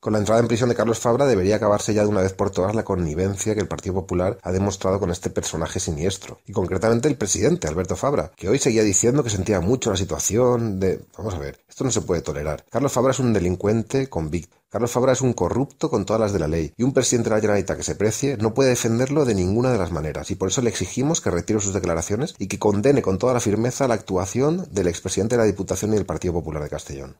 Con la entrada en prisión de Carlos Fabra debería acabarse ya de una vez por todas la connivencia que el Partido Popular ha demostrado con este personaje siniestro, y concretamente el presidente, Alberto Fabra, que hoy seguía diciendo que sentía mucho la situación de... Vamos a ver, esto no se puede tolerar. Carlos Fabra es un delincuente convicto. Carlos Fabra es un corrupto con todas las de la ley, y un presidente de la Generalitat que se precie no puede defenderlo de ninguna de las maneras, y por eso le exigimos que retire sus declaraciones y que condene con toda la firmeza la actuación del expresidente de la Diputación y del Partido Popular de Castellón.